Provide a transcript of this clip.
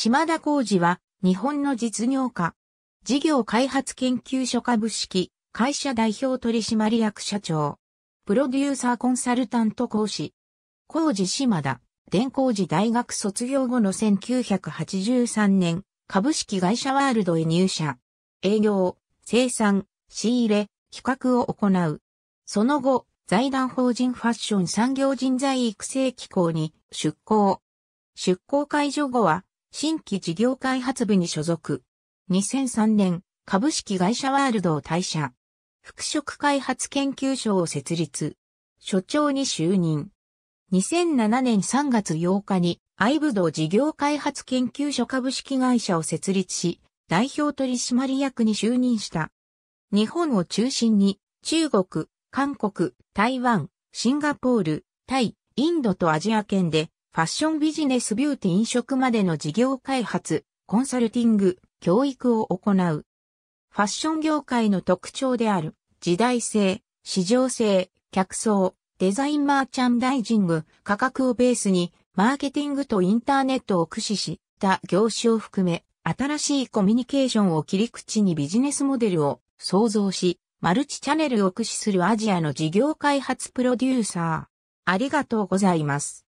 島田浩二は、日本の実業家。事業開発研究所株式、会社代表取締役社長。プロデューサーコンサルタント講師。浩二島田、電工寺大学卒業後の1983年、株式会社ワールドへ入社。営業、生産、仕入れ、企画を行う。その後、財団法人ファッション産業人材育成機構に出向。出向解除後は、新規事業開発部に所属。2003年、株式会社ワールドを退社。副職開発研究所を設立。所長に就任。2007年3月8日に、アイブド事業開発研究所株式会社を設立し、代表取締役に就任した。日本を中心に、中国、韓国、台湾、シンガポール、タイ、インドとアジア圏でファッションビジネスビューティー飲食までの事業開発、コンサルティング、教育を行う。ファッション業界の特徴である、時代性、市場性、客層、デザインマーチャンダイジング、価格をベースに、マーケティングとインターネットを駆使した業種を含め、新しいコミュニケーションを切り口にビジネスモデルを創造し、マルチチャンネルを駆使するアジアの事業開発プロデューサー。ありがとうございます。